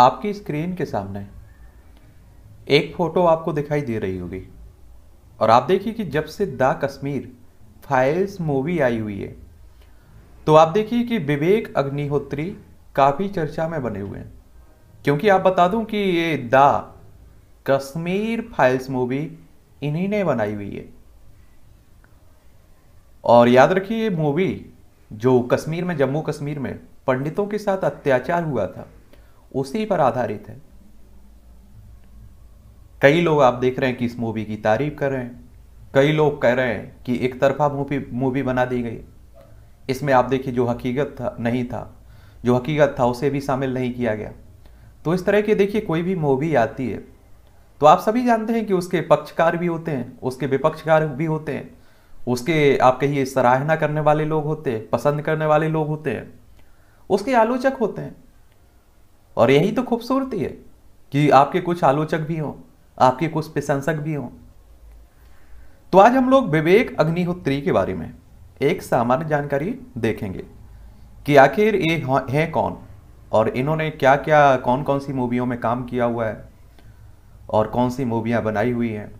आपकी स्क्रीन के सामने एक फ़ोटो आपको दिखाई दे रही होगी और आप देखिए कि जब से द कश्मीर फाइल्स मूवी आई हुई है तो आप देखिए कि विवेक अग्निहोत्री काफ़ी चर्चा में बने हुए हैं क्योंकि आप बता दूं कि ये द कश्मीर फाइल्स मूवी इन्हीं ने बनाई हुई है और याद रखिए ये मूवी जो कश्मीर में जम्मू कश्मीर में पंडितों के साथ अत्याचार हुआ था उसी पर आधारित है कई लोग आप देख रहे हैं कि इस मूवी की तारीफ कर रहे हैं कई लोग कह रहे हैं कि एक तरफा मूवी मूवी बना दी गई इसमें आप देखिए जो हकीकत था नहीं था जो हकीकत था उसे भी शामिल नहीं किया गया तो इस तरह के देखिए कोई भी मूवी आती है तो आप सभी जानते हैं कि उसके पक्षकार भी होते हैं उसके विपक्षकार भी होते हैं उसके आप कहिए सराहना करने वाले लोग होते हैं पसंद करने वाले लोग होते हैं उसके आलोचक होते हैं और यही तो खूबसूरती है कि आपके कुछ आलोचक भी हों आपके कुछ प्रशंसक भी हों तो आज हम लोग विवेक अग्निहोत्री के बारे में एक सामान्य जानकारी देखेंगे कि आखिर ये है कौन और इन्होंने क्या क्या कौन कौन सी मूवियों में काम किया हुआ है और कौन सी मूवियां बनाई हुई हैं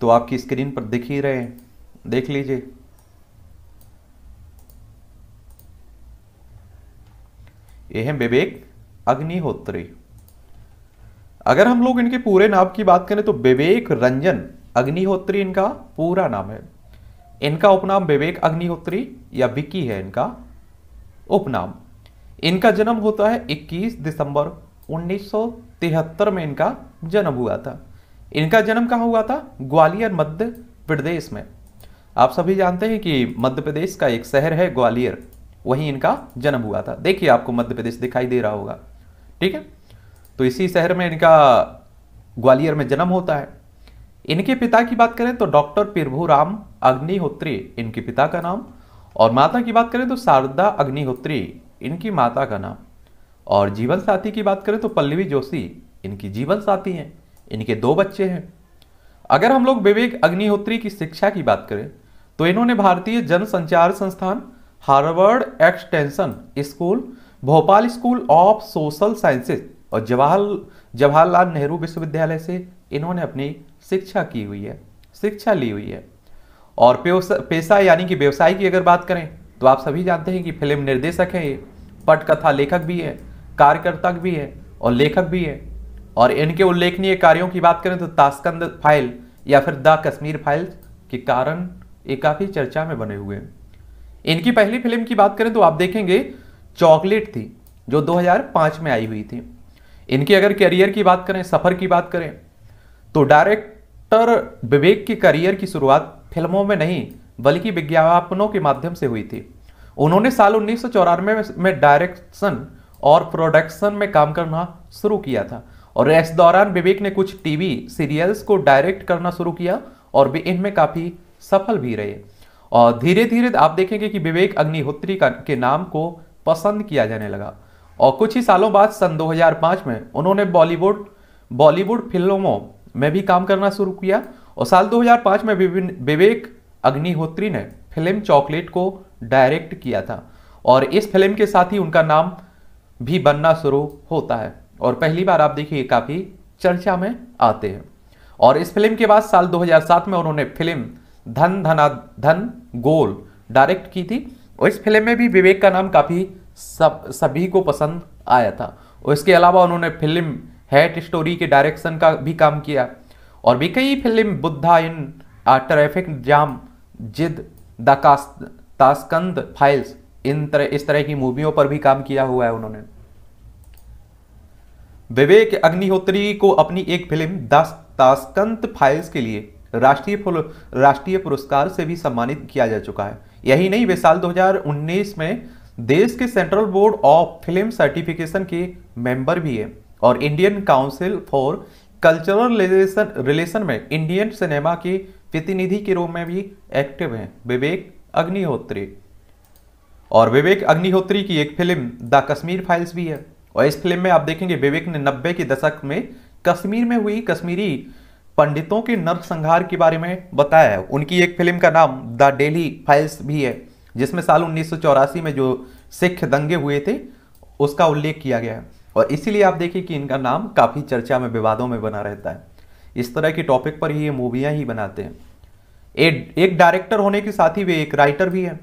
तो आपकी स्क्रीन पर दिख ही रहे देख लीजिए ये है विवेक अग्निहोत्री अगर हम लोग इनके पूरे नाम की बात करें तो विवेक रंजन अग्निहोत्री इनका पूरा नाम है इनका उपनाम विवेक अग्निहोत्री या विकी है इनका उपनाम इनका जन्म होता है 21 दिसंबर 1973 में इनका जन्म हुआ था इनका जन्म कहाँ हुआ था ग्वालियर मध्य प्रदेश में आप सभी जानते हैं कि मध्य प्रदेश का एक शहर है ग्वालियर वहीं इनका जन्म हुआ था देखिए आपको मध्य प्रदेश दिखाई दे रहा होगा ठीक है तो इसी शहर में इनका ग्वालियर में जन्म होता है इनके पिता की बात करें तो डॉक्टर प्रभु राम अग्निहोत्री इनके पिता का नाम और माता की बात करें तो शारदा अग्निहोत्री इनकी माता का नाम और जीवन साथी की बात करें तो पल्लवी जोशी इनकी जीवन साथी हैं इनके दो बच्चे हैं अगर हम लोग विवेक अग्निहोत्री की शिक्षा की बात करें तो इन्होंने भारतीय जनसंचार संस्थान Harvard extension school Bhopal school of social sciences और जवाहर जवाहरलाल नेहरू विश्वविद्यालय से इन्होंने अपनी शिक्षा की हुई है शिक्षा ली हुई है और पेशा यानी कि व्यवसाय की अगर बात करें तो आप सभी जानते हैं कि फिल्म निर्देशक है ये पटकथा लेखक भी है कार्यकर्ता भी है और लेखक भी है और इनके उल्लेखनीय कार्यों की बात करें तो ताशकंद फाइल या फिर द कश्मीर फाइल के कारण ये काफ़ी चर्चा में बने हुए हैं इनकी पहली फिल्म की बात करें तो आप देखेंगे चॉकलेट थी जो 2005 में आई हुई थी इनकी अगर करियर की बात करें सफ़र की बात करें तो डायरेक्टर विवेक के करियर की शुरुआत फिल्मों में नहीं बल्कि विज्ञापनों के माध्यम से हुई थी उन्होंने साल उन्नीस में डायरेक्शन और प्रोडक्शन में काम करना शुरू किया था और इस दौरान विवेक ने कुछ टीवी सीरियल्स को डायरेक्ट करना शुरू किया और वे इनमें काफ़ी सफल भी रहे और धीरे धीरे आप देखेंगे कि विवेक अग्निहोत्री का के नाम को पसंद किया जाने लगा और कुछ ही सालों बाद सन 2005 में उन्होंने बॉलीवुड बॉलीवुड फिल्मों में भी काम करना शुरू किया और साल 2005 में विवेक अग्निहोत्री ने फिल्म चॉकलेट को डायरेक्ट किया था और इस फिल्म के साथ ही उनका नाम भी बनना शुरू होता है और पहली बार आप देखिए काफ़ी चर्चा में आते हैं और इस फिल्म के बाद साल 2007 में उन्होंने फिल्म धन धना धन गोल डायरेक्ट की थी और इस फिल्म में भी विवेक का नाम काफ़ी सब सभी को पसंद आया था और इसके अलावा उन्होंने फिल्म हेट स्टोरी के डायरेक्शन का भी काम किया और भी कई film Buddha in traffic jam Zid The तास्कंद files in तरह इस तरह की मूवियों पर भी काम किया हुआ है उन्होंने विवेक अग्निहोत्री को अपनी एक फिल्म द फाइल्स के लिए राष्ट्रीय राष्ट्रीय पुरस्कार से भी सम्मानित किया जा चुका है यही नहीं वे साल 2019 में देश के central board of film certification के मेंबर भी है और Indian council for cultural relation relation में इंडियन सिनेमा के प्रतिनिधि के रूप में भी एक्टिव हैं विवेक अग्निहोत्री और विवेक अग्निहोत्री की एक फिल्म द कश्मीर फाइल्स भी है और इस फिल्म में आप देखेंगे विवेक ने नब्बे के दशक में कश्मीर में हुई कश्मीरी पंडितों के नर्क संहार के बारे में बताया है उनकी एक फिल्म का नाम द डेली फाइल्स भी है जिसमें साल उन्नीस में जो सिख दंगे हुए थे उसका उल्लेख किया गया है और इसीलिए आप देखिए कि इनका नाम काफ़ी चर्चा में विवादों में बना रहता है इस तरह के टॉपिक पर ही ये मूवियाँ ही बनाते हैं एक डायरेक्टर होने के साथ ही वे एक राइटर भी हैं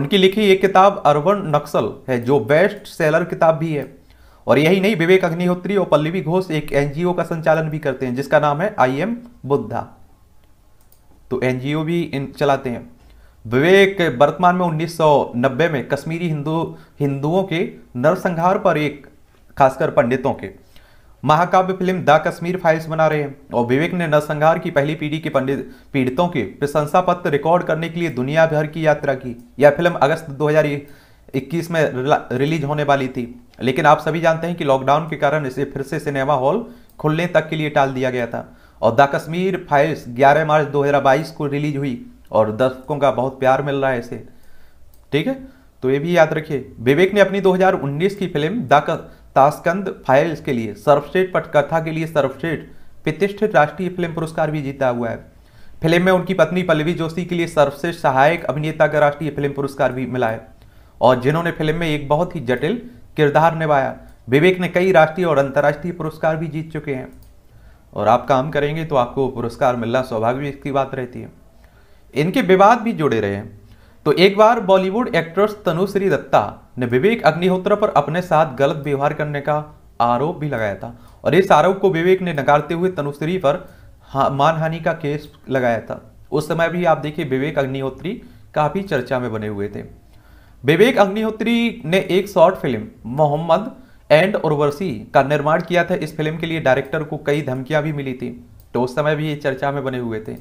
उनकी लिखी एक किताब अरवन नक्सल है जो बेस्ट सेलर किताब भी है और यही नहीं विवेक अग्निहोत्री और पल्लवी घोष एक एनजीओ का संचालन भी करते हैं जिसका नाम है आई एम बुद्धा तो एनजीओ भी इन चलाते हैं विवेक वर्तमान में 1990 में कश्मीरी हिंदू हिंदुओं के नरसंहार पर एक खासकर पंडितों के महाकाव्य फिल्म द कश्मीर फाइल्स बना रहे हैं और विवेक ने नरसंहार की पहली पीढ़ी के पंडित पीड़ितों के प्रशंसा पत्र रिकॉर्ड करने के लिए दुनिया भर की यात्रा की यह फिल्म अगस्त दो में रिलीज होने वाली थी लेकिन आप सभी जानते हैं कि लॉकडाउन के कारण इसे फिर से सिनेमा हॉल खुलने तक के लिए टाल दिया गया था और द कश्मीर फाइल्स 11 मार्च 2022 को रिलीज हुई और दर्शकों का बहुत प्यार मिल रहा है इसे ठीक है तो ये भी याद रखिए विवेक ने अपनी 2019 की फिल्म द ताशकंद फाइल्स के लिए सर्वश्रेष्ठ पटकथा के लिए सर्वश्रेष्ठ प्रतिष्ठित राष्ट्रीय फिल्म पुरस्कार भी जीता हुआ है फिल्म में उनकी पत्नी पल्लवी जोशी के लिए सर्वश्रेष्ठ सहायक अभिनेता का राष्ट्रीय फिल्म पुरस्कार भी मिला है और जिन्होंने फिल्म में एक बहुत ही जटिल किरदार निभाया विवेक ने कई राष्ट्रीय और अंतर्राष्ट्रीय पुरस्कार भी जीत चुके हैं और आप काम करेंगे तो आपको पुरस्कार मिलना स्वाभाविक की बात रहती है इनके विवाद भी जुड़े रहे तो एक बार बॉलीवुड एक्ट्रेस तनुश्री दत्ता ने विवेक अग्निहोत्र पर अपने साथ गलत व्यवहार करने का आरोप भी लगाया था और इस आरोप को विवेक ने नकारते हुए तनुश्री पर मानहानि का केस लगाया था उस समय भी आप देखिए विवेक अग्निहोत्री काफ़ी चर्चा में बने हुए थे विवेक अग्निहोत्री ने एक short film Mohammad and Urvashi का निर्माण किया था इस फिल्म के लिए डायरेक्टर को कई धमकियां भी मिली थी तो उस समय भी ये चर्चा में बने हुए थे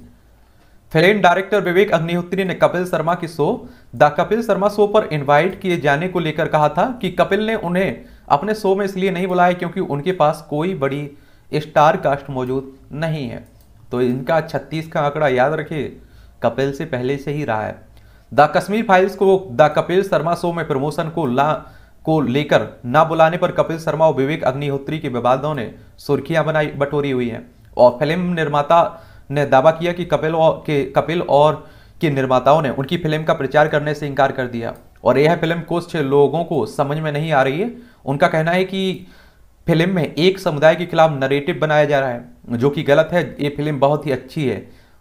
फिल्म डायरेक्टर विवेक अग्निहोत्री ने कपिल शर्मा की show The Kapil Sharma Show पर इनवाइट किए जाने को लेकर कहा था कि कपिल ने उन्हें अपने शो में इसलिए नहीं बुलाया क्योंकि उनके पास कोई बड़ी स्टार कास्ट मौजूद नहीं है तो इनका छत्तीस का आंकड़ा याद रखिए कपिल से पहले से ही रहा है द कश्मीर फाइल्स को द कपिल शर्मा शो में प्रमोशन को ला को लेकर ना बुलाने पर कपिल शर्मा और विवेक अग्निहोत्री के विवादों ने सुर्खियां बनाई बटोरी हुई हैं और फिल्म निर्माता ने दावा किया कि कपिल और के कपिल और के निर्माताओं ने उनकी फिल्म का प्रचार करने से इनकार कर दिया और यह फिल्म कुछ लोगों को समझ में नहीं आ रही है उनका कहना है कि फिल्म में एक समुदाय के खिलाफ नरेटिव बनाया जा रहा है जो कि गलत है ये फिल्म बहुत ही अच्छी है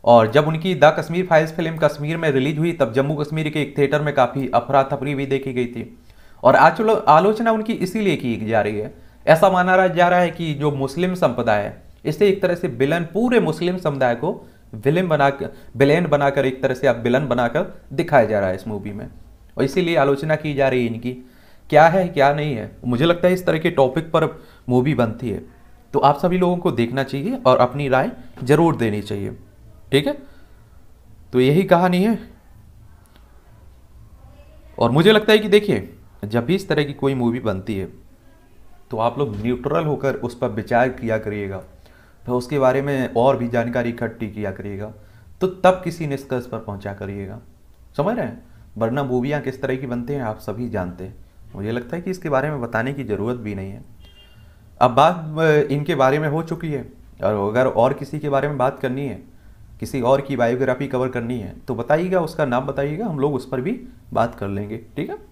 और जब उनकी The Kashmir Files film Kashmir में रिलीज हुई तब जम्मू कश्मीर के एक थिएटर में काफ़ी अफरा तफरी भी देखी गई थी और आलोचना उनकी इसीलिए की जा रही है ऐसा माना जा रहा है कि जो मुस्लिम संप्रदाय है इससे एक तरह से बिलन पूरे मुस्लिम समुदाय को विलेन बनाकर विलेन बनाकर एक तरह से आप विलन बनाकर दिखाया जा रहा है इस मूवी में और इसीलिए आलोचना की जा रही है इनकी क्या है क्या नहीं है मुझे लगता है इस तरह के टॉपिक पर मूवी बनती है तो आप सभी लोगों को देखना चाहिए और अपनी राय जरूर देनी चाहिए ठीक है तो यही कहानी है और मुझे लगता है कि देखिए जब भी इस तरह की कोई मूवी बनती है तो आप लोग न्यूट्रल होकर उस पर विचार किया करिएगा फिर तो उसके बारे में और भी जानकारी इकट्ठी किया करिएगा तो तब किसी निष्कर्ष पर पहुंचा करिएगा समझ रहे हैं वरना मूवियाँ किस तरह की बनते हैं आप सभी जानते हैं मुझे लगता है कि इसके बारे में बताने की ज़रूरत भी नहीं है अब बात इनके बारे में हो चुकी है और अगर और किसी के बारे में बात करनी है किसी और की बायोग्राफी कवर करनी है तो बताइएगा उसका नाम बताइएगा हम लोग उस पर भी बात कर लेंगे ठीक है